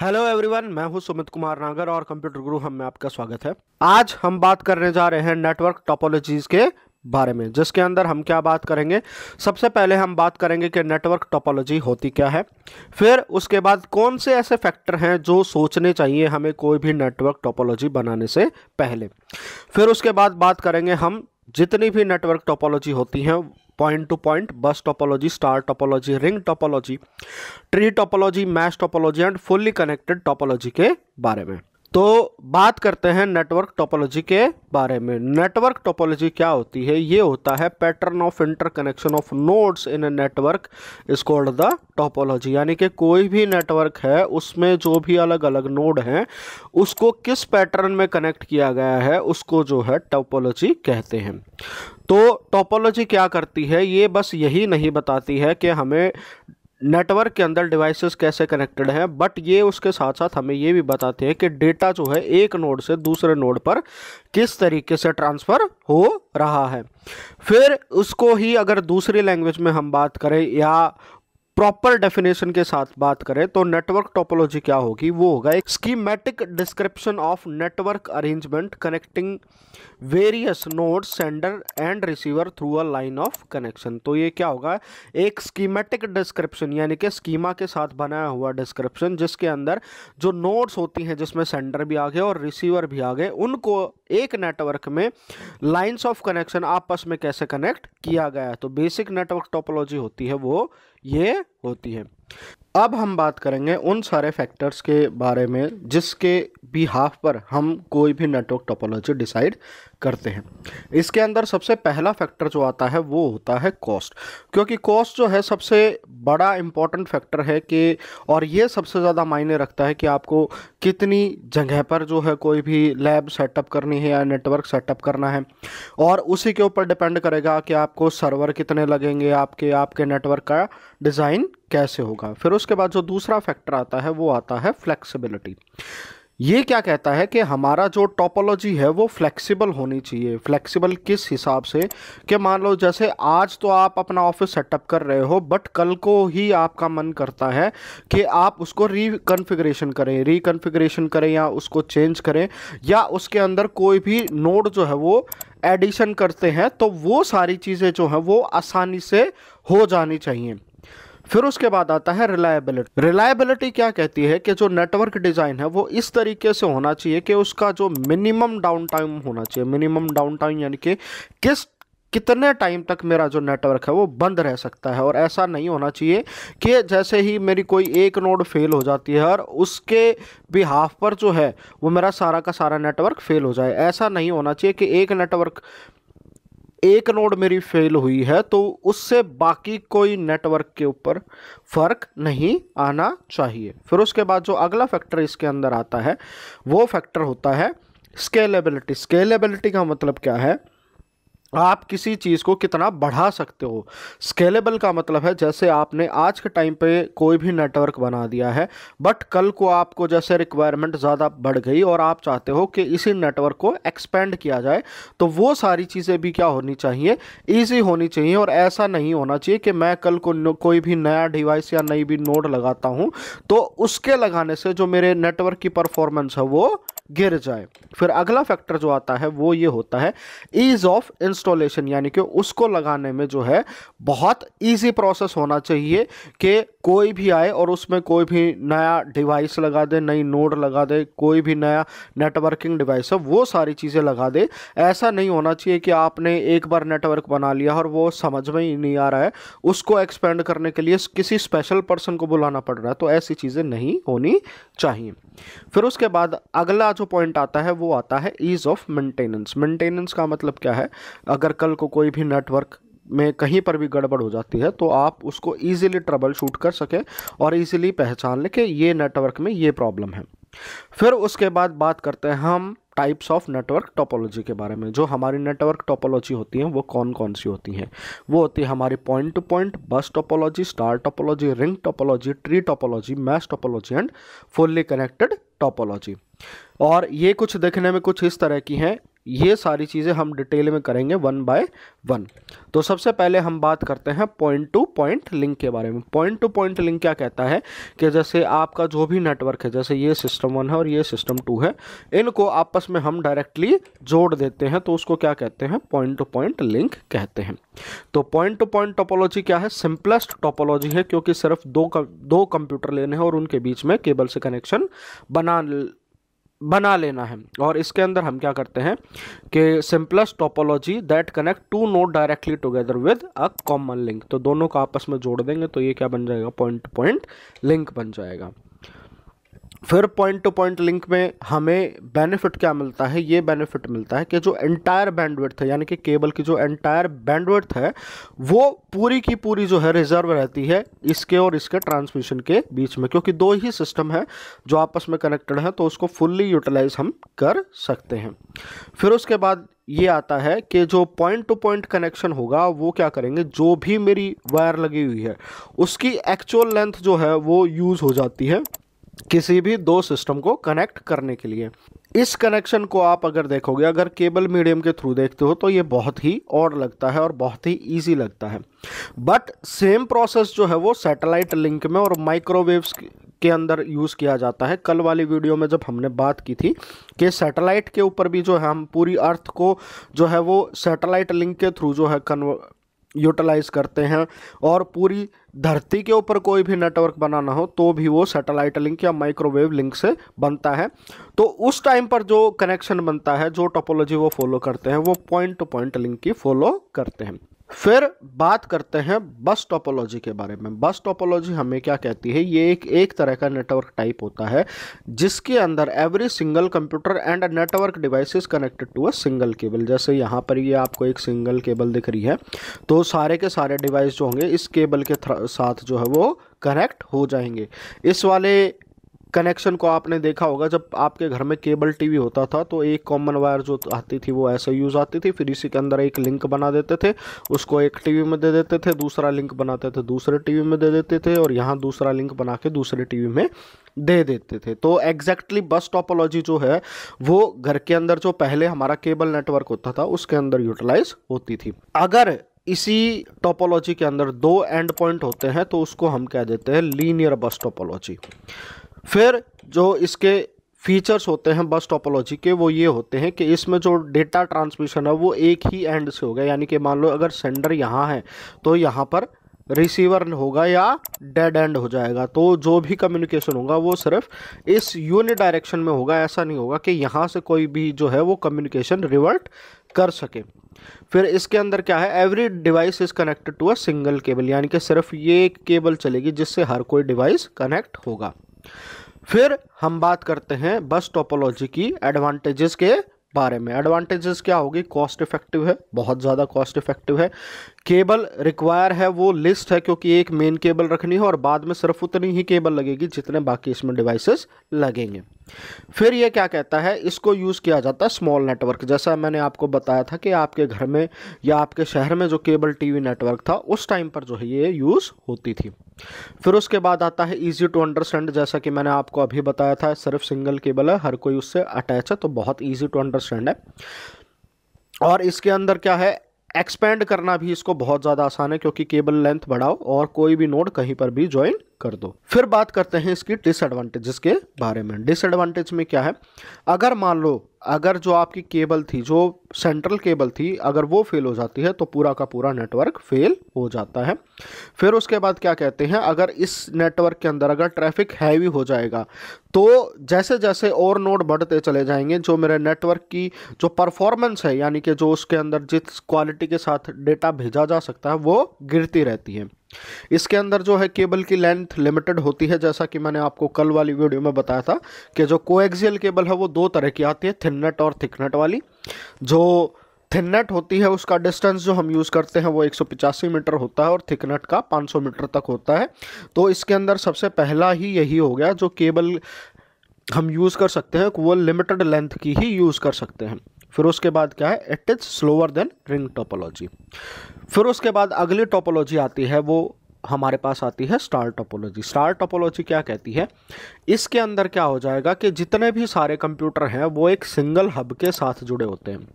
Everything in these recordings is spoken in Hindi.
हेलो एवरीवन मैं हूं सुमित कुमार नागर और कंप्यूटर गुरु हम में आपका स्वागत है आज हम बात करने जा रहे हैं नेटवर्क टॉपोलॉजीज के बारे में जिसके अंदर हम क्या बात करेंगे सबसे पहले हम बात करेंगे कि नेटवर्क टॉपोलॉजी होती क्या है फिर उसके बाद कौन से ऐसे फैक्टर हैं जो सोचने चाहिए हमें कोई भी नेटवर्क टोपोलॉजी बनाने से पहले फिर उसके बाद बात करेंगे हम जितनी भी नेटवर्क टोपोलॉजी होती हैं point to point bus topology star topology ring topology tree topology mesh topology and fully connected topology के बारे में तो बात करते हैं नेटवर्क टोपोलॉजी के बारे में नेटवर्क टोपोलॉजी क्या होती है ये होता है pattern of interconnection of nodes in a network is called the topology यानी कि कोई भी नेटवर्क है उसमें जो भी अलग अलग नोड हैं उसको किस पैटर्न में कनेक्ट किया गया है उसको जो है टोपोलॉजी कहते हैं तो टोपोलॉजी क्या करती है ये बस यही नहीं बताती है कि हमें नेटवर्क के अंदर डिवाइसेस कैसे कनेक्टेड हैं बट ये उसके साथ साथ हमें ये भी बताते हैं कि डेटा जो है एक नोड से दूसरे नोड पर किस तरीके से ट्रांसफ़र हो रहा है फिर उसको ही अगर दूसरी लैंग्वेज में हम बात करें या प्रॉपर डेफिनेशन के साथ बात करें तो नेटवर्क टोपोलॉजी क्या होगी वो होगा एक schematic description of network arrangement connecting various node sender and receiver through a line of connection तो ये क्या होगा एक स्कीमेटिक डिस्क्रिप्शन यानी कि स्कीमा के साथ बनाया हुआ डिस्क्रिप्शन जिसके अंदर जो नोड्स होती हैं जिसमें सेंडर भी आ गए और रिसीवर भी आ गए उनको एक नेटवर्क में लाइन्स ऑफ कनेक्शन आपस में कैसे कनेक्ट किया गया तो बेसिक नेटवर्क टोपोलॉजी होती है वो ये होती है अब हम बात करेंगे उन सारे फैक्टर्स के बारे में जिसके बिहाफ पर हम कोई भी नेटवर्क टोपोलॉजी डिसाइड करते हैं इसके अंदर सबसे पहला फैक्टर जो आता है वो होता है कॉस्ट क्योंकि कॉस्ट जो है सबसे बड़ा इम्पॉर्टेंट फैक्टर है कि और ये सबसे ज़्यादा मायने रखता है कि आपको कितनी जगह पर जो है कोई भी लैब सेटअप करनी है या नेटवर्क सेटअप करना है और उसी के ऊपर डिपेंड करेगा कि आपको सर्वर कितने लगेंगे आपके आपके नेटवर्क का डिज़ाइन कैसे होगा फिर उस उसके बाद जो दूसरा फैक्टर आता है वो आता है फ्लेक्सिबिलिटी ये क्या कहता है कि हमारा जो टोपोलॉजी है वो फ्लेक्सिबल होनी चाहिए फ्लेक्सिबल किस हिसाब से कि मान लो जैसे आज तो आप अपना ऑफिस सेटअप कर रहे हो बट कल को ही आपका मन करता है कि आप उसको रिकन्फिग्रेशन करें रिकन्फिग्रेशन करें या उसको चेंज करें या उसके अंदर कोई भी नोड जो है वो एडिशन करते हैं तो वो सारी चीज़ें जो हैं वो आसानी से हो जानी चाहिए फिर उसके बाद आता है रिलायबिलिटी रिलायबिलिटी क्या कहती है कि जो नेटवर्क डिज़ाइन है वो इस तरीके से होना चाहिए कि उसका जो मिनिमम डाउन टाइम होना चाहिए मिनिमम डाउन टाइम यानी कि किस कितने टाइम तक मेरा जो नेटवर्क है वो बंद रह सकता है और ऐसा नहीं होना चाहिए कि जैसे ही मेरी कोई एक नोड फेल हो जाती है और उसके बिहाफ पर जो है वो मेरा सारा का सारा नेटवर्क फेल हो जाए ऐसा नहीं होना चाहिए कि एक नेटवर्क एक नोड मेरी फेल हुई है तो उससे बाकी कोई नेटवर्क के ऊपर फर्क नहीं आना चाहिए फिर उसके बाद जो अगला फैक्टर इसके अंदर आता है वो फैक्टर होता है स्केलेबिलिटी स्केलेबिलिटी का मतलब क्या है आप किसी चीज़ को कितना बढ़ा सकते हो स्केलेबल का मतलब है जैसे आपने आज के टाइम पे कोई भी नेटवर्क बना दिया है बट कल को आपको जैसे रिक्वायरमेंट ज़्यादा बढ़ गई और आप चाहते हो कि इसी नेटवर्क को एक्सपेंड किया जाए तो वो सारी चीज़ें भी क्या होनी चाहिए ईजी होनी चाहिए और ऐसा नहीं होना चाहिए कि मैं कल को कोई भी नया डिवाइस या नई भी नोट लगाता हूँ तो उसके लगाने से जो मेरे नेटवर्क की परफॉर्मेंस है वो गिर जाए फिर अगला फैक्टर जो आता है वो ये होता है ईज ऑफ इंस्टॉलेशन यानी कि उसको लगाने में जो है बहुत ईजी प्रोसेस होना चाहिए कि कोई भी आए और उसमें कोई भी नया डिवाइस लगा दे नई नोड लगा दे कोई भी नया नेटवर्किंग डिवाइस है वो सारी चीज़ें लगा दे ऐसा नहीं होना चाहिए कि आपने एक बार नेटवर्क बना लिया और वो समझ में ही नहीं आ रहा है उसको एक्सपेंड करने के लिए किसी स्पेशल पर्सन को बुलाना पड़ रहा है तो ऐसी चीज़ें नहीं होनी चाहिए फिर उसके बाद अगला जो पॉइंट आता है वो आता है ईज़ ऑफ मेंटेनेंस मेंटेनेंस का मतलब क्या है अगर कल को कोई भी नेटवर्क में कहीं पर भी गड़बड़ हो जाती है तो आप उसको ईजिली ट्रबल शूट कर सकें और ईजिली पहचान लें कि ये नेटवर्क में ये प्रॉब्लम है फिर उसके बाद बात करते हैं हम टाइप्स ऑफ नेटवर्क टोपोलॉजी के बारे में जो हमारी नेटवर्क टोपोलॉजी होती है वो कौन कौन सी होती हैं वो होती है हमारी point to point bus topology star topology ring topology tree topology mesh topology and fully connected topology और ये कुछ देखने में कुछ इस तरह की हैं ये सारी चीज़ें हम डिटेल में करेंगे वन बाय वन तो सबसे पहले हम बात करते हैं पॉइंट टू पॉइंट लिंक के बारे में पॉइंट टू पॉइंट लिंक क्या कहता है कि जैसे आपका जो भी नेटवर्क है जैसे ये सिस्टम वन है और ये सिस्टम टू है इनको आपस में हम डायरेक्टली जोड़ देते हैं तो उसको क्या कहते हैं पॉइंट टू पॉइंट लिंक कहते हैं तो पॉइंट टू पॉइंट टोपोलॉजी क्या है सिंपलेस्ट टोपोलॉजी है क्योंकि सिर्फ दो दो कंप्यूटर लेने हैं और उनके बीच में केबल से कनेक्शन बना बना लेना है और इसके अंदर हम क्या करते हैं कि simplest topology that connect two node directly together with a common link तो दोनों को आपस में जोड़ देंगे तो ये क्या बन जाएगा पॉइंट टू पॉइंट लिंक बन जाएगा फिर पॉइंट टू पॉइंट लिंक में हमें बेनिफिट क्या मिलता है ये बेनिफिट मिलता है कि जो एंटायर बैंडविड्थ है यानी कि केबल की जो एंटायर बैंडविड्थ है वो पूरी की पूरी जो है रिजर्व रहती है इसके और इसके ट्रांसमिशन के बीच में क्योंकि दो ही सिस्टम है जो आपस में कनेक्टेड है तो उसको फुल्ली यूटिलाइज हम कर सकते हैं फिर उसके बाद ये आता है कि जो पॉइंट टू पॉइंट कनेक्शन होगा वो क्या करेंगे जो भी मेरी वायर लगी हुई है उसकी एक्चुअल लेंथ जो है वो यूज़ हो जाती है किसी भी दो सिस्टम को कनेक्ट करने के लिए इस कनेक्शन को आप अगर देखोगे अगर केबल मीडियम के थ्रू देखते हो तो ये बहुत ही और लगता है और बहुत ही इजी लगता है बट सेम प्रोसेस जो है वो सैटेलाइट लिंक में और माइक्रोवेव्स के अंदर यूज़ किया जाता है कल वाली वीडियो में जब हमने बात की थी कि सैटेलाइट के ऊपर भी जो है हम पूरी अर्थ को जो है वो सैटेलाइट लिंक के थ्रू जो है कन्व यूटिलाइज़ करते हैं और पूरी धरती के ऊपर कोई भी नेटवर्क बनाना हो तो भी वो सैटेलाइट लिंक या माइक्रोवेव लिंक से बनता है तो उस टाइम पर जो कनेक्शन बनता है जो टोपोलॉजी वो फॉलो करते हैं वो पॉइंट टू पॉइंट लिंक की फॉलो करते हैं फिर बात करते हैं बस टोपोलॉजी के बारे में बस टोपोलॉजी हमें क्या कहती है ये एक एक तरह का नेटवर्क टाइप होता है जिसके अंदर every single computer and network device is connected to a single cable जैसे यहाँ पर ये आपको एक सिंगल केबल दिख रही है तो सारे के सारे डिवाइस जो होंगे इस केबल के साथ जो है वो कनेक्ट हो जाएंगे इस वाले कनेक्शन को आपने देखा होगा जब आपके घर में केबल टीवी होता था तो एक कॉमन वायर जो आती थी वो ऐसे यूज़ आती थी फिर इसी के अंदर एक लिंक बना देते थे उसको एक टीवी में दे देते थे दूसरा लिंक बनाते थे दूसरे टीवी में दे देते थे और यहाँ दूसरा लिंक बना के दूसरे टीवी में दे देते थे तो एग्जैक्टली बस टॉपोलॉजी जो है वो घर के अंदर जो पहले हमारा केबल नेटवर्क होता था उसके अंदर यूटिलाइज होती थी अगर इसी टॉपोलॉजी के अंदर दो एंड पॉइंट होते हैं तो उसको हम कह देते हैं लीनियर बस टॉपोलॉजी फिर जो इसके फीचर्स होते हैं बस टोपोलॉजी के वो ये होते हैं कि इसमें जो डेटा ट्रांसमिशन है वो एक ही एंड से होगा यानी कि मान लो अगर सेंडर यहाँ है तो यहाँ पर रिसीवर होगा या डेड एंड हो जाएगा तो जो भी कम्युनिकेशन होगा वो सिर्फ इस यूनि डायरेक्शन में होगा ऐसा नहीं होगा कि यहाँ से कोई भी जो है वो कम्युनिकेशन रिवर्ट कर सके फिर इसके अंदर क्या है every device is connected to a single cable यानी कि सिर्फ ये केबल चलेगी जिससे हर कोई डिवाइस कनेक्ट होगा फिर हम बात करते हैं बस टोपोलॉजी की एडवांटेजेस के बारे में एडवांटेजेस क्या होगी कॉस्ट इफेक्टिव है बहुत ज़्यादा कॉस्ट इफेक्टिव है केबल रिक्वायर है वो लिस्ट है क्योंकि एक मेन केबल रखनी है और बाद में सिर्फ उतनी ही केबल लगेगी जितने बाकी इसमें डिवाइसेस लगेंगे फिर ये क्या कहता है इसको यूज़ किया जाता है स्मॉल नेटवर्क जैसा मैंने आपको बताया था कि आपके घर में या आपके शहर में जो केबल टीवी नेटवर्क था उस टाइम पर जो है ये यूज़ होती थी फिर उसके बाद आता है इजी टू अंडरस्टैंड जैसा कि मैंने आपको अभी बताया था सिर्फ सिंगल केबल है हर कोई उससे अटैच है तो बहुत ईजी टू अंडरस्टैंड है और इसके अंदर क्या है एक्सपेंड करना भी इसको बहुत ज़्यादा आसान है क्योंकि केबल लेंथ बढ़ाओ और कोई भी नोड कहीं पर भी ज्वाइन कर दो फिर बात करते हैं इसकी डिसएडवांटेजेस के बारे में डिसएडवांटेज में क्या है अगर मान लो अगर जो आपकी केबल थी जो सेंट्रल केबल थी अगर वो फेल हो जाती है तो पूरा का पूरा नेटवर्क फेल हो जाता है फिर उसके बाद क्या कहते हैं अगर इस नेटवर्क के अंदर अगर ट्रैफिक हैवी हो जाएगा तो जैसे जैसे और नोड बढ़ते चले जाएंगे जो मेरे नेटवर्क की जो परफॉर्मेंस है यानी कि जो उसके अंदर जिस क्वालिटी के साथ डेटा भेजा जा सकता है वो गिरती रहती है इसके अंदर जो है केबल की लेंथ लिमिटेड होती है जैसा कि मैंने आपको कल वाली वीडियो में बताया था कि जो कोएक्सियल केबल है वो दो तरह की आती है थिननेट और थिकनेट वाली जो थिननेट होती है उसका डिस्टेंस जो हम यूज़ करते हैं वो एक मीटर होता है और थिकनेट का 500 मीटर तक होता है तो इसके अंदर सबसे पहला ही यही हो गया जो केबल हम यूज़ कर सकते हैं वो लिमिटेड लेंथ की ही यूज़ कर सकते हैं फिर उसके बाद क्या है it is slower than ring topology फिर उसके बाद अगली टोपोलॉजी आती है वो हमारे पास आती है स्टार टोपोलॉजी स्टार टोपोलॉजी क्या कहती है इसके अंदर क्या हो जाएगा कि जितने भी सारे कंप्यूटर हैं वो एक सिंगल हब के साथ जुड़े होते हैं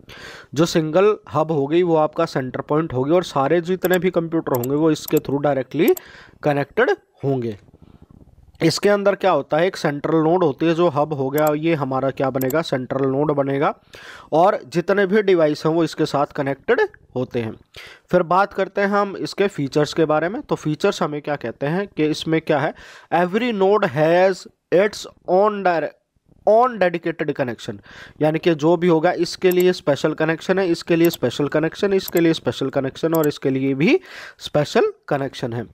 जो सिंगल हब हो गई वो आपका सेंटर पॉइंट होगी और सारे जितने भी कंप्यूटर होंगे वो इसके थ्रू डायरेक्टली कनेक्टेड होंगे इसके अंदर क्या होता है एक सेंट्रल नोड होती है जो हब हो गया ये हमारा क्या बनेगा सेंट्रल नोड बनेगा और जितने भी डिवाइस हैं वो इसके साथ कनेक्टेड होते हैं फिर बात करते हैं हम इसके फीचर्स के बारे में तो फीचर्स हमें क्या कहते हैं कि इसमें क्या है every node has its own डायरे ऑन डेडिकेटेड कनेक्शन यानी कि जो भी होगा इसके लिए स्पेशल कनेक्शन है इसके लिए स्पेशल कनेक्शन इसके लिए स्पेशल कनेक्शन और इसके लिए भी स्पेशल कनेक्शन है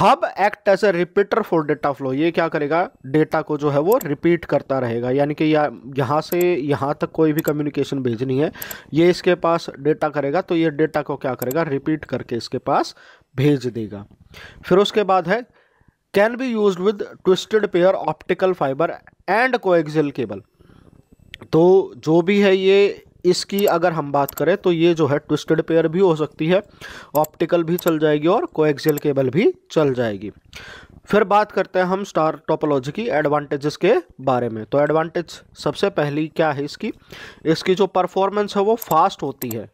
hub act as a repeater for data flow ये क्या करेगा डेटा को जो है वो रिपीट करता रहेगा यानी कि या यहाँ से यहाँ तक कोई भी कम्युनिकेशन भेजनी है ये इसके पास डेटा करेगा तो ये डेटा को क्या करेगा रिपीट करके इसके पास भेज देगा फिर उसके बाद है can be use with twisted pair optical fibre and coax cable तो जो भी है ये इसकी अगर हम बात करें तो ये जो है ट्विस्टेड पेयर भी हो सकती है ऑप्टिकल भी चल जाएगी और कोएक्सियल केबल भी चल जाएगी फिर बात करते हैं हम स्टार टोपोलॉजी की एडवांटेजेस के बारे में तो एडवांटेज सबसे पहली क्या है इसकी इसकी जो परफॉर्मेंस है वो फास्ट होती है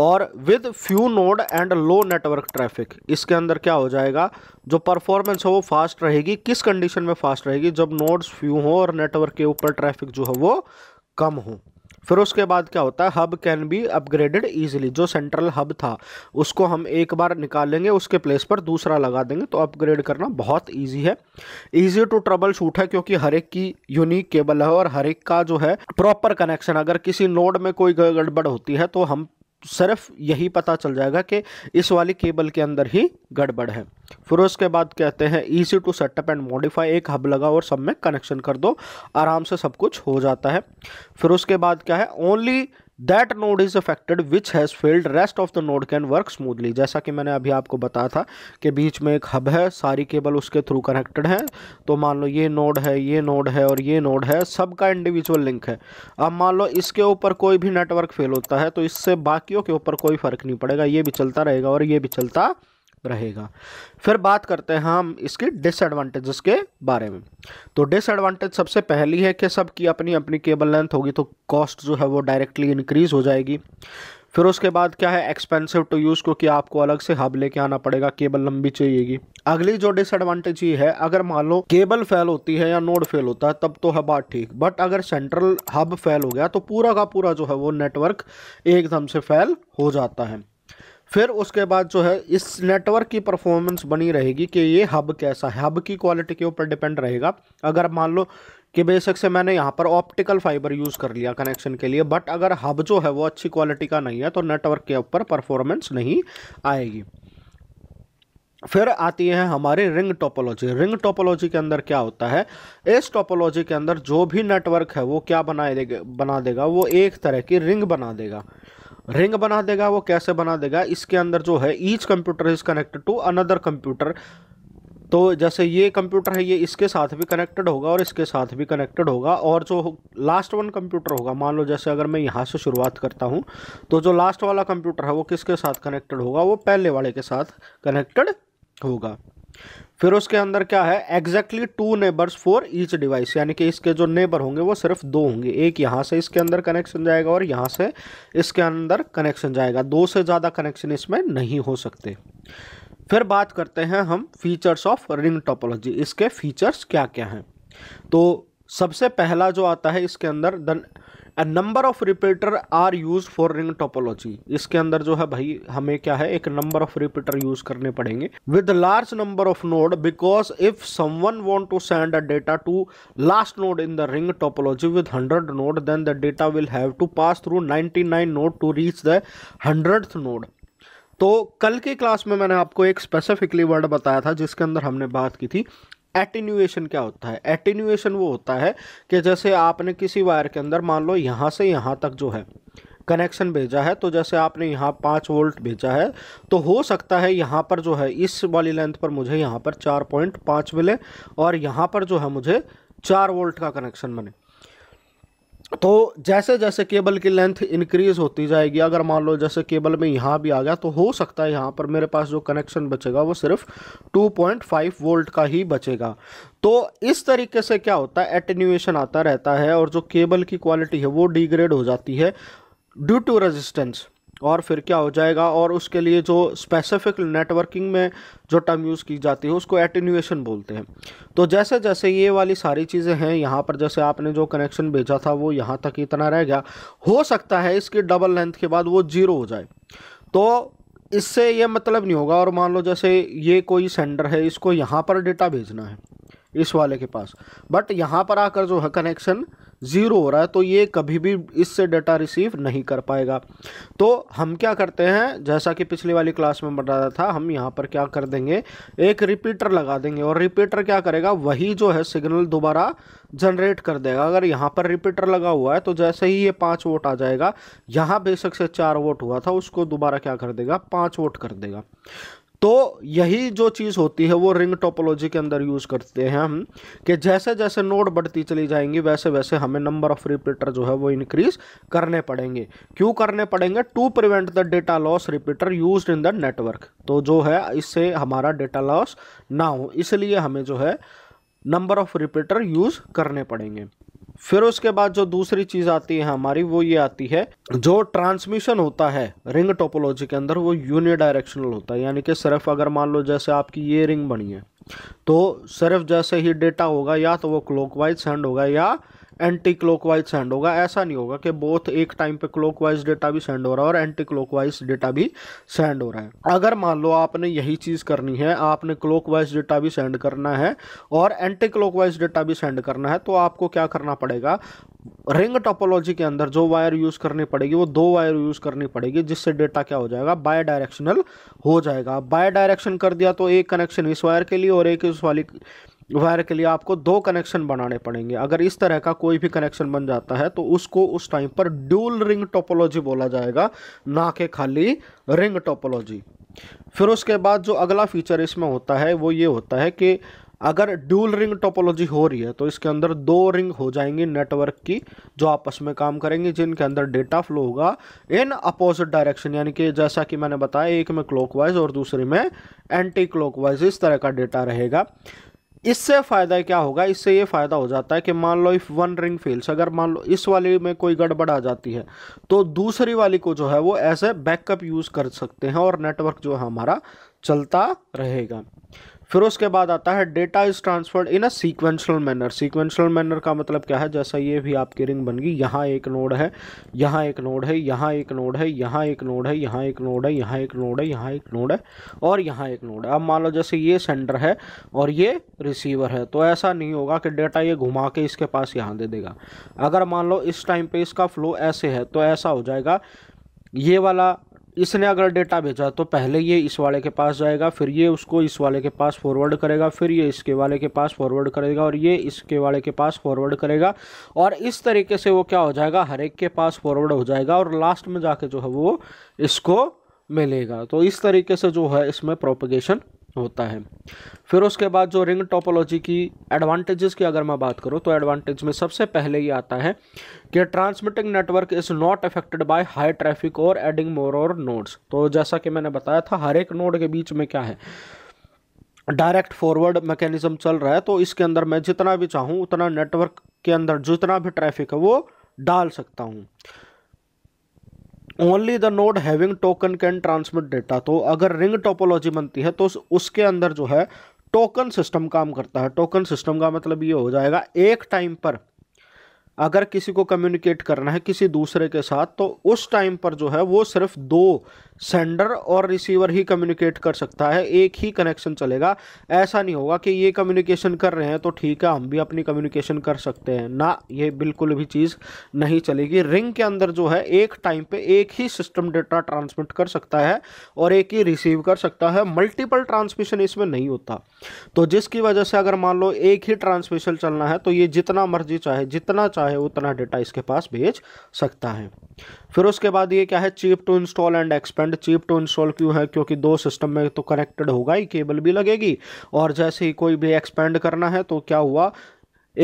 और with few node and low network traffic इसके अंदर क्या हो जाएगा जो परफॉर्मेंस है वो फास्ट रहेगी किस कंडीशन में फास्ट रहेगी जब नोड्स फ्यू हो और नेटवर्क के ऊपर ट्रैफिक जो है वो कम हो फिर उसके बाद क्या होता है hub can be upgraded easily जो सेंट्रल हब था उसको हम एक बार निकालेंगे उसके प्लेस पर दूसरा लगा देंगे तो अपग्रेड करना बहुत ईजी है ईजी टू ट्रबल शूट है क्योंकि हर एक की यूनिक केबल है और हर एक का जो है प्रॉपर कनेक्शन अगर किसी नोड में कोई गड़बड़ होती है तो हम सिर्फ यही पता चल जाएगा कि इस वाली केबल के अंदर ही गड़बड़ है फिर उसके बाद कहते हैं easy to setup and modify एक हब लगा और सब में कनेक्शन कर दो आराम से सब कुछ हो जाता है फिर उसके बाद क्या है only that node is affected which has failed rest of the node can work smoothly जैसा कि मैंने अभी आपको बताया था कि बीच में एक हब है सारी केबल उसके थ्रू कनेक्टेड है तो मान लो ये नोड है ये नोड है और ये नोड है सबका इंडिविजुअल लिंक है अब मान लो इसके ऊपर कोई भी नेटवर्क फेल होता है तो इससे बाकियों के ऊपर कोई फ़र्क नहीं पड़ेगा ये भी चलता रहेगा और ये भी चलता रहेगा फिर बात करते हैं हम इसके डिसएडवांटेजेस के बारे में तो डिसएडवांटेज सबसे पहली है कि सबकी अपनी अपनी केबल लेंथ होगी तो कॉस्ट जो है वो डायरेक्टली इंक्रीज़ हो जाएगी फिर उसके बाद क्या है एक्सपेंसिव टू यूज़ क्योंकि आपको अलग से हब लेके आना पड़ेगा केबल लंबी चाहिएगी अगली जो डिसएडवांटेज ये है अगर मान लो केबल फेल होती है या नोड फेल होता है तब तो है बात ठीक बट अगर सेंट्रल हब फेल हो गया तो पूरा का पूरा जो है वो नेटवर्क एकदम से फेल हो जाता है फिर उसके बाद जो है इस नेटवर्क की परफॉर्मेंस बनी रहेगी कि ये हब कैसा है हब की क्वालिटी के ऊपर डिपेंड रहेगा अगर मान लो कि बेशक से मैंने यहाँ पर ऑप्टिकल फाइबर यूज़ कर लिया कनेक्शन के लिए बट अगर हब जो है वो अच्छी क्वालिटी का नहीं है तो नेटवर्क के ऊपर परफॉर्मेंस नहीं आएगी फिर आती है हमारी रिंग टोपोलॉजी रिंग टोपोलॉजी के अंदर क्या होता है इस टोपोलॉजी के अंदर जो भी नेटवर्क है वो क्या बनाए देगा बना देगा वो एक तरह की रिंग बना देगा रिंग बना देगा वो कैसे बना देगा इसके अंदर जो है each computer is connected to another computer तो जैसे ये कंप्यूटर है ये इसके साथ भी कनेक्टेड होगा और इसके साथ भी कनेक्टेड होगा और जो लास्ट वन कंप्यूटर होगा मान लो जैसे अगर मैं यहाँ से शुरुआत करता हूँ तो जो लास्ट वाला कंप्यूटर है वो किसके साथ कनेक्टेड होगा वो पहले वाले के साथ कनेक्टेड होगा फिर उसके अंदर क्या है exactly two neighbours for each device यानी कि इसके जो नेबर होंगे वो सिर्फ दो होंगे एक यहाँ से इसके अंदर कनेक्शन जाएगा और यहाँ से इसके अंदर कनेक्शन जाएगा दो से ज़्यादा कनेक्शन इसमें नहीं हो सकते फिर बात करते हैं हम फीचर्स ऑफ रिंग टोपोलॉजी इसके फीचर्स क्या क्या हैं तो सबसे पहला जो आता है इसके अंदर then a number of repeater are use for ring topology इसके अंदर जो है भाई हमें क्या है एक नंबर ऑफ रिपीटर यूज करने पड़ेंगे with large number of node because if someone want to send a data to last node in the ring topology with hundred node then the data will have to pass through ninety nine node to reach the hundred node तो कल के क्लास में मैंने आपको एक स्पेसिफिकली वर्ड बताया था जिसके अंदर हमने बात की थी एटिन्यूएशन क्या होता है एटीन्यूएशन वो होता है कि जैसे आपने किसी वायर के अंदर मान लो यहाँ से यहाँ तक जो है कनेक्शन भेजा है तो जैसे आपने यहाँ पाँच वोल्ट भेजा है तो हो सकता है यहाँ पर जो है इस वाली लेंथ पर मुझे यहाँ पर चार पॉइंट पाँच मिले और यहाँ पर जो है मुझे चार वोल्ट का कनेक्शन बने तो जैसे जैसे केबल की लेंथ इंक्रीज़ होती जाएगी अगर मान लो जैसे केबल में यहाँ भी आ गया तो हो सकता है यहाँ पर मेरे पास जो कनेक्शन बचेगा वो सिर्फ 2.5 वोल्ट का ही बचेगा तो इस तरीके से क्या होता है एटेन्यूएशन आता रहता है और जो केबल की क्वालिटी है वो डिग्रेड हो जाती है ड्यू टू रेजिस्टेंस और फिर क्या हो जाएगा और उसके लिए जो स्पेसिफिक नेटवर्किंग में जो टर्म यूज़ की जाती है उसको एटिन्यूएशन बोलते हैं तो जैसे जैसे ये वाली सारी चीज़ें हैं यहाँ पर जैसे आपने जो कनेक्शन भेजा था वो यहाँ तक इतना रह गया हो सकता है इसकी डबल लेंथ के बाद वो जीरो हो जाए तो इससे ये मतलब नहीं होगा और मान लो जैसे ये कोई सेंडर है इसको यहाँ पर डेटा भेजना है इस वाले के पास बट यहाँ पर आकर जो है कनेक्शन ज़ीरो हो रहा है तो ये कभी भी इससे डाटा रिसीव नहीं कर पाएगा तो हम क्या करते हैं जैसा कि पिछली वाली क्लास में बताया था हम यहाँ पर क्या कर देंगे एक रिपीटर लगा देंगे और रिपीटर क्या करेगा वही जो है सिग्नल दोबारा जनरेट कर देगा अगर यहाँ पर रिपीटर लगा हुआ है तो जैसे ही ये पाँच वोट आ जाएगा यहाँ बेशक से चार वोट हुआ था उसको दोबारा क्या कर देगा पाँच वोट कर देगा तो यही जो चीज़ होती है वो रिंग टोपोलॉजी के अंदर यूज़ करते हैं हम कि जैसे जैसे नोड बढ़ती चली जाएंगी वैसे वैसे हमें नंबर ऑफ रिपीटर जो है वो इंक्रीज करने पड़ेंगे क्यों करने पड़ेंगे to prevent the data loss repeater use in the network तो जो है इससे हमारा डेटा लॉस ना हो इसलिए हमें जो है नंबर ऑफ रिपीटर यूज़ करने पड़ेंगे फिर उसके बाद जो दूसरी चीज़ आती है हमारी वो ये आती है जो ट्रांसमिशन होता है रिंग टोपोलॉजी के अंदर वो यूनिडायरेक्शनल होता है यानी कि सिर्फ अगर मान लो जैसे आपकी ये रिंग बनी है तो सिर्फ जैसे ही डेटा होगा या तो वो क्लॉकवाइज सेंड होगा या एंटी क्लॉकवाइज सेंड होगा ऐसा नहीं होगा कि बोथ एक टाइम पे क्लॉकवाइज डेटा भी सेंड हो रहा है और एंटी क्लॉकवाइज डेटा भी सेंड हो रहा है अगर मान लो आपने यही चीज़ करनी है आपने क्लॉकवाइज डेटा भी सेंड करना है और एंटी क्लॉकवाइज डेटा भी सेंड करना है तो आपको क्या करना पड़ेगा रिंग टोपोलॉजी के अंदर जो वायर यूज़ करनी पड़ेगी वो दो वायर यूज़ करनी पड़ेगी जिससे डेटा क्या हो जाएगा बाय डायरेक्शनल हो जाएगा बाय डायरेक्शन कर दिया तो एक कनेक्शन इस वायर के लिए और एक इस वाली वायर के लिए आपको दो कनेक्शन बनाने पड़ेंगे अगर इस तरह का कोई भी कनेक्शन बन जाता है तो उसको उस टाइम पर ड्यूल रिंग टोपोलॉजी बोला जाएगा ना कि खाली रिंग टोपोलॉजी फिर उसके बाद जो अगला फीचर इसमें होता है वो ये होता है कि अगर ड्यूल रिंग टोपोलॉजी हो रही है तो इसके अंदर दो रिंग हो जाएंगी नेटवर्क की जो आपस में काम करेंगी जिनके अंदर डेटा फ्लो होगा इन अपोजिट डायरेक्शन यानी कि जैसा कि मैंने बताया एक में क्लॉकवाइज और दूसरे में एंटी क्लॉकवाइज इस तरह का डेटा रहेगा इससे फ़ायदा क्या होगा इससे ये फ़ायदा हो जाता है कि मान लो इफ़ वन रिंग फेल्स अगर मान लो इस वाली में कोई गड़बड़ आ जाती है तो दूसरी वाली को जो है वो ऐसे बैकअप यूज़ कर सकते हैं और नेटवर्क जो है हमारा चलता रहेगा फिर उसके बाद आता है data is transferred in a sequential manner sequential manner का मतलब क्या है जैसा ये भी आपकी रिंग बन गई यहाँ एक नोड है यहाँ एक नोड है यहाँ एक नोड है यहाँ एक नोड है यहाँ एक नोड है यहाँ एक नोड है यहाँ एक नोड है और यहाँ एक नोड है अब मान लो जैसे ये सेंडर है और ये रिसीवर है तो ऐसा नहीं होगा कि डेटा ये घुमा के इसके पास यहाँ दे देगा अगर मान लो इस टाइम पर इसका फ्लो ऐसे है तो ऐसा हो जाएगा ये वाला इसने अगर डेटा भेजा तो पहले ये इस वाले के पास जाएगा फिर ये उसको इस वाले के पास फॉरवर्ड करेगा फिर ये इसके वाले के पास फॉरवर्ड करेगा और ये इसके वाले के पास फॉरवर्ड करेगा और इस तरीके से वो क्या हो जाएगा हर एक के पास फॉरवर्ड हो जाएगा और लास्ट में जाके जो है वो इसको मिलेगा तो इस तरीके से जो है इसमें प्रोपगेशन होता है फिर उसके बाद जो रिंग टोपोलॉजी की एडवांटेजेस की अगर मैं बात करूँ तो एडवांटेज में सबसे पहले ये आता है कि transmitting network is not affected by high traffic और एडिंग मोर और नोड्स तो जैसा कि मैंने बताया था हर एक नोड के बीच में क्या है डायरेक्ट फॉरवर्ड मैकेनिज्म चल रहा है तो इसके अंदर मैं जितना भी चाहूँ उतना नेटवर्क के अंदर जितना भी ट्रैफिक है वो डाल सकता हूँ only the node having token can transmit data तो अगर रिंग टोपोलॉजी बनती है तो उसके अंदर जो है टोकन सिस्टम काम करता है टोकन सिस्टम का मतलब ये हो जाएगा एक टाइम पर अगर किसी को कम्युनिकेट करना है किसी दूसरे के साथ तो उस टाइम पर जो है वो सिर्फ दो सेंडर और रिसीवर ही कम्युनिकेट कर सकता है एक ही कनेक्शन चलेगा ऐसा नहीं होगा कि ये कम्युनिकेशन कर रहे हैं तो ठीक है हम भी अपनी कम्युनिकेशन कर सकते हैं ना ये बिल्कुल भी चीज़ नहीं चलेगी रिंग के अंदर जो है एक टाइम पर एक ही सिस्टम डेटा ट्रांसमिट कर सकता है और एक ही रिसीव कर सकता है मल्टीपल ट्रांसमिशन इसमें नहीं होता तो जिसकी वजह से अगर मान लो एक ही ट्रांसमिशन चलना है तो ये जितना मर्जी चाहे जितना चाहे चाहता है उतना डेटा इसके पास भेज सकता है फिर उसके बाद ये क्या है cheap to install and expand cheap to install क्यों है क्योंकि दो सिस्टम में तो कनेक्टेड होगा ही केबल भी लगेगी और जैसे ही कोई भी एक्सपेंड करना है तो क्या हुआ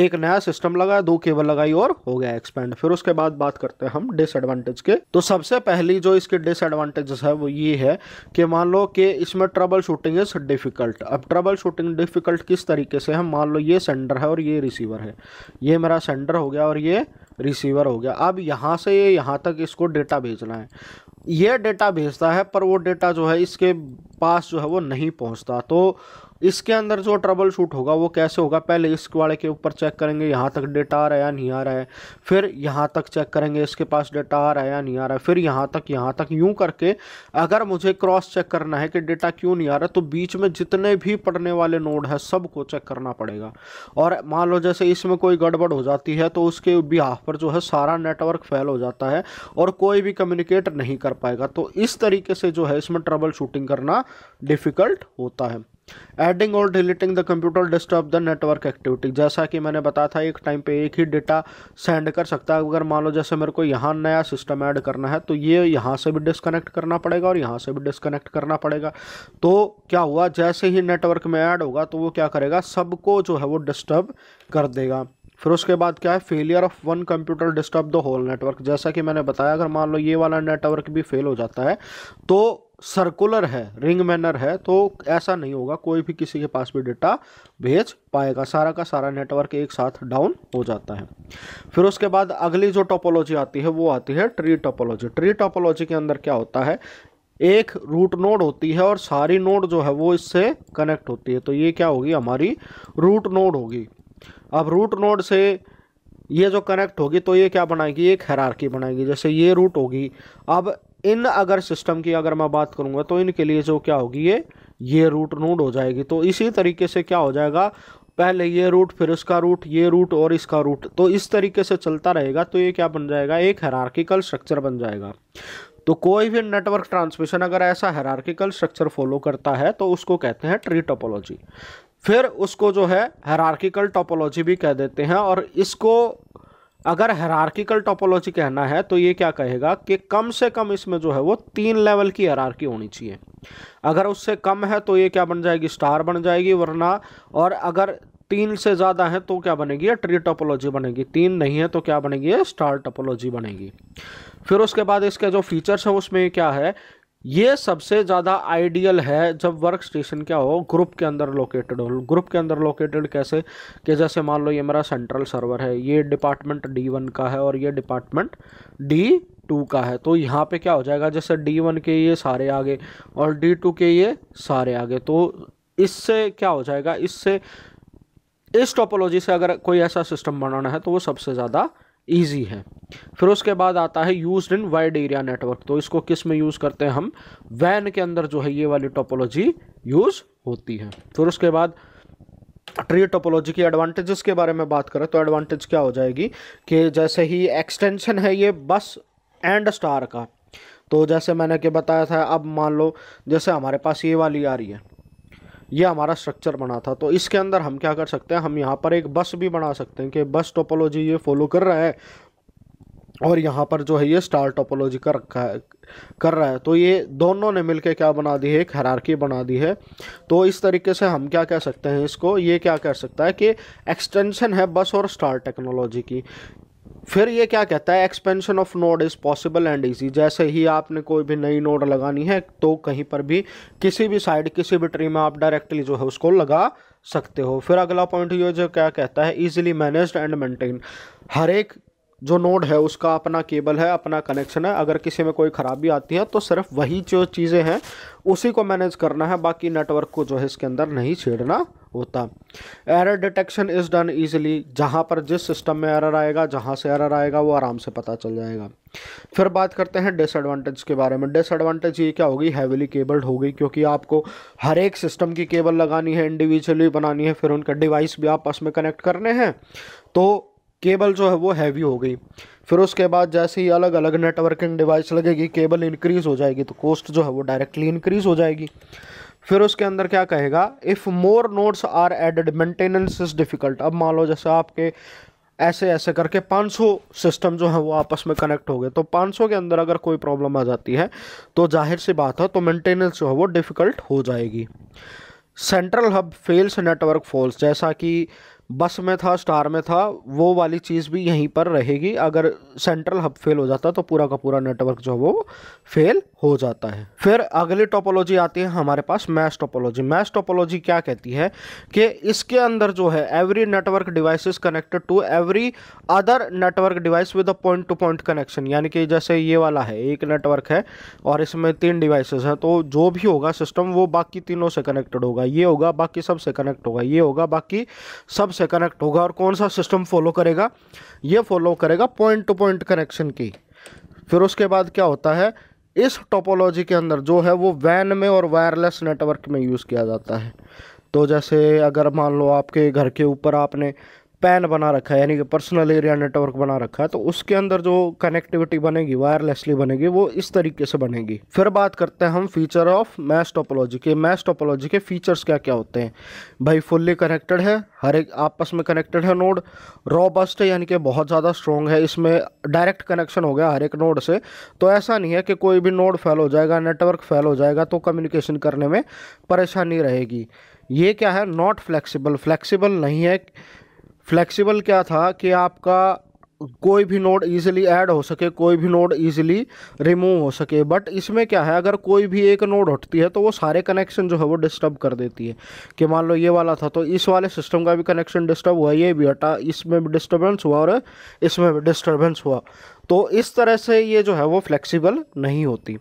एक नया सिस्टम लगा दो केबल लगाई और हो गया एक्सपेंड फिर उसके बाद बात करते हैं हम डिसएडवांटेज के तो सबसे पहली जो इसके डिसएडवांटेजेस है वो ये है कि मान लो कि इसमें ट्रबल शूटिंग इज डिफिकल्ट अब ट्रबल शूटिंग डिफिकल्ट किस तरीके से है मान लो ये सेंडर है और ये रिसीवर है ये मेरा सेंडर हो गया और ये रिसीवर हो गया अब यहाँ से ये यहाँ तक इसको डेटा भेजना है ये डेटा भेजता है पर वो डेटा जो है इसके पास जो है वो नहीं पहुँचता तो इसके अंदर जो ट्रबल शूट होगा वो कैसे होगा पहले इस वाले के ऊपर चेक करेंगे यहाँ तक डेटा आ रहा है या नहीं आ रहा है फिर यहाँ तक चेक करेंगे इसके पास डेटा आ रहा है या नहीं आ रहा है फिर यहाँ तक यहाँ तक यूँ करके अगर मुझे क्रॉस चेक करना है कि डेटा क्यों नहीं आ रहा तो बीच में जितने भी पढ़ने वाले नोड है सबको चेक करना पड़ेगा और मान लो जैसे इसमें कोई गड़बड़ हो जाती है तो उसके बिहाफ पर जो है सारा नेटवर्क फेल हो जाता है और कोई भी कम्युनिकेट नहीं कर पाएगा तो इस तरीके से जो है इसमें ट्रबल शूटिंग करना डिफ़िकल्ट होता है एडिंग और deleting the computer disturb the network activity जैसा कि मैंने बताया था एक टाइम पे एक ही डेटा सेंड कर सकता है अगर मान लो जैसे मेरे को यहाँ नया सिस्टम ऐड करना है तो ये यहाँ से भी डिसकनेक्ट करना पड़ेगा और यहाँ से भी डिसकनेक्ट करना पड़ेगा तो क्या हुआ जैसे ही नेटवर्क में ऐड होगा तो वो क्या करेगा सबको जो है वो डिस्टर्ब कर देगा फिर उसके बाद क्या है failure of one computer disturb the whole network जैसा कि मैंने बताया अगर मान लो ये वाला नेटवर्क भी फेल हो जाता है तो सर्कुलर है रिंग मैनर है तो ऐसा नहीं होगा कोई भी किसी के पास भी डेटा भेज पाएगा सारा का सारा नेटवर्क एक साथ डाउन हो जाता है फिर उसके बाद अगली जो टोपोलॉजी आती है वो आती है ट्री टोपोलॉजी ट्री टोपोलॉजी के अंदर क्या होता है एक रूट नोड होती है और सारी नोड जो है वो इससे कनेक्ट होती है तो ये क्या होगी हमारी रूट नोड होगी अब रूट नोड से ये जो कनेक्ट होगी तो ये क्या बनाएगी एक हैरारकी बनाएगी जैसे ये रूट होगी अब इन अगर सिस्टम की अगर मैं बात करूँगा तो इनके लिए जो क्या होगी ये ये रूट नोड हो जाएगी तो इसी तरीके से क्या हो जाएगा पहले ये रूट फिर इसका रूट ये रूट और इसका रूट तो इस तरीके से चलता रहेगा तो ये क्या बन जाएगा एक हेरार्किकल स्ट्रक्चर बन जाएगा तो कोई भी नेटवर्क ट्रांसमिशन अगर ऐसा हरार्किकल स्ट्रक्चर फॉलो करता है तो उसको कहते हैं ट्री टोपोलॉजी फिर उसको जो है हेरार्किकल टोपोलॉजी भी कह देते हैं और इसको अगर हरारकिकल टोपोलॉजी कहना है तो ये क्या कहेगा कि कम से कम इसमें जो है वो तीन लेवल की हरारकी होनी चाहिए अगर उससे कम है तो ये क्या बन जाएगी स्टार बन जाएगी वरना और अगर तीन से ज़्यादा है तो क्या बनेगी ये ट्री टोपोलॉजी बनेगी तीन नहीं है तो क्या बनेगी ये स्टार टोपोलॉजी बनेगी फिर उसके बाद इसके जो फीचर्स हैं उसमें क्या है ये सबसे ज़्यादा आइडियल है जब वर्क स्टेशन क्या हो ग्रुप के अंदर लोकेटेड हो ग्रुप के अंदर लोकेटेड कैसे कि जैसे मान लो ये मेरा सेंट्रल सर्वर है ये डिपार्टमेंट डी वन का है और ये डिपार्टमेंट डी टू का है तो यहाँ पे क्या हो जाएगा जैसे डी वन के ये सारे आगे और डी टू के ये सारे आगे तो इससे क्या हो जाएगा इससे इस टोपोलॉजी से अगर कोई ऐसा सिस्टम बनाना है तो वो सबसे ज़्यादा ईजी है फिर उसके बाद आता है use in wide area network तो इसको किस में यूज़ करते हैं हम वैन के अंदर जो है ये वाली टोपोलॉजी यूज़ होती है फिर उसके बाद ट्री टोपोलॉजी की एडवांटेजेस के बारे में बात करें तो एडवांटेज क्या हो जाएगी कि जैसे ही एक्सटेंशन है ये बस एंड स्टार का तो जैसे मैंने कि बताया था अब मान लो जैसे हमारे पास ये वाली आ रही है ये हमारा स्ट्रक्चर बना था तो इसके अंदर हम क्या कर सकते हैं हम यहाँ पर एक बस भी बना सकते हैं कि बस टोपोलॉजी ये फॉलो कर रहा है और यहाँ पर जो है ये स्टार टोपोलॉजी का रखा है कर रहा है तो ये दोनों ने मिलके क्या बना दी है एक हरारकी बना दी है तो इस तरीके से हम क्या कह सकते हैं इसको ये क्या कह सकता है कि एक्सटेंशन है बस और स्टार टेक्नोलॉजी की फिर ये क्या कहता है expansion of node is possible and easy जैसे ही आपने कोई भी नई नोड लगानी है तो कहीं पर भी किसी भी साइड किसी भी ट्री में आप डायरेक्टली जो है उसको लगा सकते हो फिर अगला पॉइंट ये जो क्या कहता है इजीली मैनेज्ड एंड मेंटेन हर एक जो नोड है उसका अपना केबल है अपना कनेक्शन है अगर किसी में कोई ख़राबी आती है तो सिर्फ वही जो चीज़ें हैं उसी को मैनेज करना है बाकी नेटवर्क को जो है इसके अंदर नहीं छेड़ना होता error detection is done easily जहाँ पर जिस सिस्टम में एरर आएगा जहाँ से एरर आएगा वो आराम से पता चल जाएगा फिर बात करते हैं डिसएडवांटेज के बारे में डिसएडवांटेज ये क्या होगी हैवीली केबल्ड होगी क्योंकि आपको हर एक सिस्टम की केबल लगानी है इंडिविजुअली बनानी है फिर उनका डिवाइस भी आपस में कनेक्ट करने हैं तो केबल जो है वो हैवी हो गई फिर उसके बाद जैसे ही अलग अलग नेटवर्किंग डिवाइस लगेगी केबल इंक्रीज़ हो जाएगी तो कॉस्ट जो है वो डायरेक्टली इंक्रीज़ हो जाएगी फिर उसके अंदर क्या कहेगा if more nodes are added maintenance is difficult अब मान लो जैसे आपके ऐसे ऐसे करके 500 सिस्टम जो है वो आपस में कनेक्ट हो गए तो 500 के अंदर अगर कोई प्रॉब्लम आ जाती है तो जाहिर सी बात है तो मेंटेनेंस जो है वो डिफ़िकल्ट हो जाएगी central hub fails network falls जैसा कि बस में था स्टार में था वो वाली चीज़ भी यहीं पर रहेगी अगर सेंट्रल हब फेल हो जाता है तो पूरा का पूरा नेटवर्क जो है वो फेल हो जाता है फिर अगली टोपोलॉजी आती है हमारे पास मैश टोपोलॉजी मैश टोपोलॉजी क्या कहती है कि इसके अंदर जो है every network device connected to every other network device with a point to point connection यानी कि जैसे ये वाला है एक नेटवर्क है और इसमें तीन डिवाइसेज हैं तो जो भी होगा सिस्टम वो बाकी तीनों से कनेक्टेड होगा ये होगा बाकी सब से कनेक्ट होगा ये होगा बाकी सबसे से कनेक्ट होगा और कौन सा सिस्टम फॉलो करेगा ये फॉलो करेगा पॉइंट टू पॉइंट कनेक्शन की फिर उसके बाद क्या होता है इस टोपोलॉजी के अंदर जो है वो वैन में और वायरलेस नेटवर्क में यूज़ किया जाता है तो जैसे अगर मान लो आपके घर के ऊपर आपने पैन बना रखा है यानी कि पर्सनल एरिया नेटवर्क बना रखा है तो उसके अंदर जो कनेक्टिविटी बनेगी वायरलेसली बनेगी वो इस तरीके से बनेगी फिर बात करते हैं हम फीचर ऑफ मैस टोपोलॉजी के मैस टोपोलॉजी के फीचर्स क्या क्या होते हैं भाई फुल्ली कनेक्टेड है हर एक आपस में कनेक्टेड है नोड रॉबस्ट है यानी कि बहुत ज़्यादा स्ट्रॉन्ग है इसमें डायरेक्ट कनेक्शन हो गया हर एक नोड से तो ऐसा नहीं है कि कोई भी नोड फेल हो जाएगा नेटवर्क फेल हो जाएगा तो कम्युनिकेशन करने में परेशानी रहेगी ये क्या है नॉट फ्लेक्सिबल फ्लेक्सिबल नहीं है फ्लेक्सिबल क्या था कि आपका कोई भी नोड ईजिली ऐड हो सके कोई भी नोड ईजिली रिमूव हो सके बट इसमें क्या है अगर कोई भी एक नोड हटती है तो वो सारे कनेक्शन जो है वो डिस्टर्ब कर देती है कि मान लो ये वाला था तो इस वाले सिस्टम का भी कनेक्शन डिस्टर्ब हुआ ये भी हटा इसमें भी डिस्टर्बेंस हुआ और इसमें भी डिस्टर्बेंस हुआ तो इस तरह से ये जो है वो फ्लैक्सीबल नहीं होती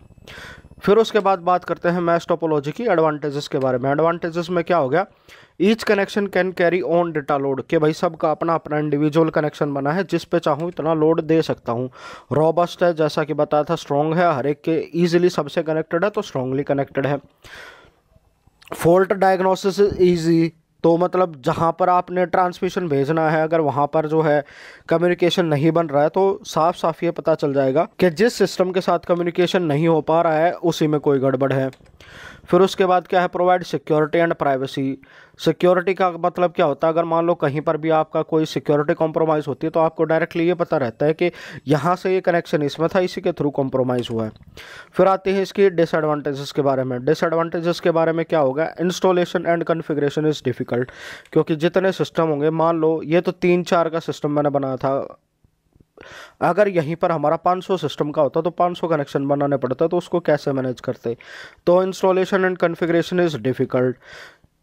फिर उसके बाद बात करते हैं मैश टोपोलॉजी की एडवांटेजेस के बारे में एडवांटेजेस में क्या हो गया each connection can carry own data load के भाई सबका अपना अपना इंडिविजुअल कनेक्शन बना है जिस पे चाहूँ इतना लोड दे सकता हूँ रॉबस्ट है जैसा कि बताया था स्ट्रॉन्ग है हर एक के ईजिली सबसे कनेक्टेड है तो स्ट्रांगली कनेक्टेड है फॉल्ट डायग्नोसिस इज ईजी तो मतलब जहाँ पर आपने ट्रांसमिशन भेजना है अगर वहाँ पर जो है कम्युनिकेशन नहीं बन रहा है तो साफ साफ ये पता चल जाएगा कि जिस सिस्टम के साथ कम्युनिकेशन नहीं हो पा रहा है उसी में कोई गड़बड़ है फिर उसके बाद क्या है provide security and privacy security का मतलब क्या होता है अगर मान लो कहीं पर भी आपका कोई सिक्योरिटी कॉम्प्रोमाइज़ होती है तो आपको डायरेक्टली ये पता रहता है कि यहाँ से ये कनेक्शन इसमें था इसी के थ्रू कॉम्प्रोमाइज़ हुआ है फिर आते हैं इसकी डिसएडवांटेजेस के बारे में डिसएडवांटेजेस के बारे में क्या होगा installation and configuration is difficult क्योंकि जितने सिस्टम होंगे मान लो ये तो तीन चार का सिस्टम मैंने बनाया था अगर यहीं पर हमारा 500 सिस्टम का होता तो 500 कनेक्शन बनाने पड़ता तो उसको कैसे मैनेज करते तो installation and configuration is difficult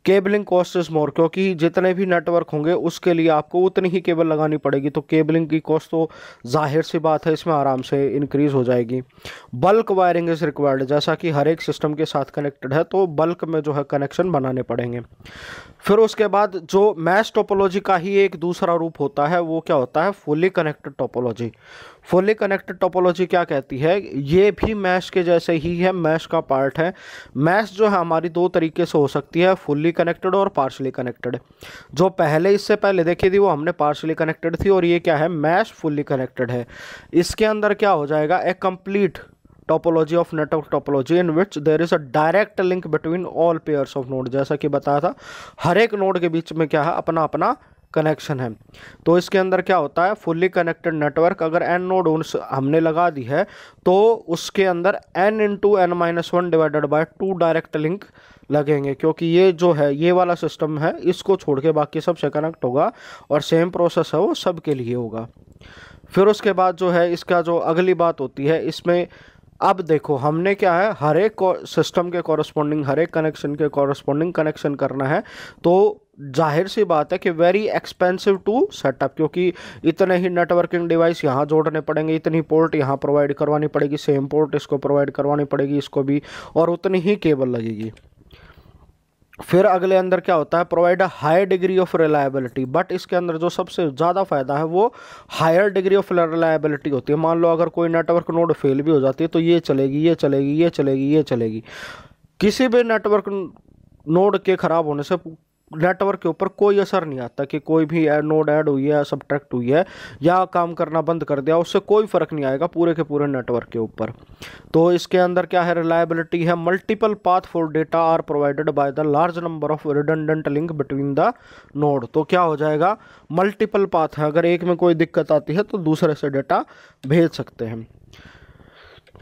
cabling cost is more क्योंकि जितने भी नेटवर्क होंगे उसके लिए आपको उतनी ही केबल लगानी पड़ेगी तो केबलिंग की कॉस्ट तो जाहिर सी बात है इसमें आराम से इंक्रीज़ हो जाएगी बल्क वायरिंग इज़ रिक्वायर्ड जैसा कि हर एक सिस्टम के साथ कनेक्टेड है तो बल्क में जो है कनेक्शन बनाने पड़ेंगे फिर उसके बाद जो मैस टोपोलॉजी का ही एक दूसरा रूप होता है वो क्या होता है fully connected topology fully connected topology क्या कहती है ये भी मैश के जैसे ही है मैश का पार्ट है मैश जो है हमारी दो तरीके से हो सकती है फुल्ली कनेक्टेड और पार्शली कनेक्टेड जो पहले इससे पहले देखी थी वो हमने पार्शली कनेक्टेड थी और ये क्या है मैश फुल्ली कनेक्टेड है इसके अंदर क्या हो जाएगा a complete topology of network topology in which there is a direct link between all pairs of node जैसा कि बताया था हर एक नोड के बीच में क्या है अपना अपना कनेक्शन है तो इसके अंदर क्या होता है फुल्ली कनेक्टेड नेटवर्क अगर एन नोड हमने लगा दी है तो उसके अंदर N into N minus one divided by two direct link लगेंगे क्योंकि ये जो है ये वाला सिस्टम है इसको छोड़ के बाकी सब से कनेक्ट होगा और सेम प्रोसेस है वो सब के लिए होगा फिर उसके बाद जो है इसका जो अगली बात होती है इसमें अब देखो हमने क्या है हर एक सिस्टम के कॉरस्पॉन्डिंग हर एक कनेक्शन के कॉरस्पॉन्डिंग कनेक्शन करना है तो जाहिर सी बात है कि वेरी एक्सपेंसिव टू सेटअप क्योंकि इतने ही नेटवर्किंग डिवाइस यहाँ जोड़ने पड़ेंगे इतनी पोर्ट यहाँ प्रोवाइड करवानी पड़ेगी सेम पोर्ट इसको प्रोवाइड करवानी पड़ेगी इसको भी और उतनी ही केबल लगेगी फिर अगले अंदर क्या होता है provide a high degree of reliability but इसके अंदर जो सबसे ज़्यादा फायदा है वो हायर डिग्री ऑफ रिलायबिलिटी होती है मान लो अगर कोई नेटवर्क नोड फेल भी हो जाती है तो ये चलेगी ये चलेगी ये चलेगी ये चलेगी किसी भी नेटवर्क नोड के ख़राब होने से नेटवर्क के ऊपर कोई असर नहीं आता कि कोई भी नोड ऐड हुई है सब्ट्रैक्ट हुई है या काम करना बंद कर दिया उससे कोई फ़र्क नहीं आएगा पूरे के पूरे नेटवर्क के ऊपर तो इसके अंदर क्या है रिलायबिलिटी है multiple path for data are provided by the large number of redundant link between the node तो क्या हो जाएगा मल्टीपल पाथ है अगर एक में कोई दिक्कत आती है तो दूसरे से डेटा भेज सकते हैं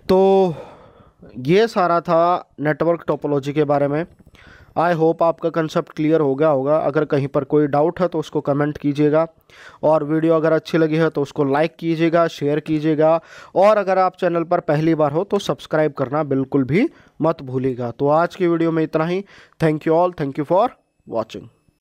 तो ये सारा था नेटवर्क टोपोलॉजी के बारे में आई होप आपका कंसेप्ट क्लियर हो गया होगा अगर कहीं पर कोई डाउट है तो उसको कमेंट कीजिएगा और वीडियो अगर अच्छी लगी है तो उसको लाइक कीजिएगा शेयर कीजिएगा और अगर आप चैनल पर पहली बार हो तो सब्सक्राइब करना बिल्कुल भी मत भूलिएगा तो आज की वीडियो में इतना ही thank you all thank you for watching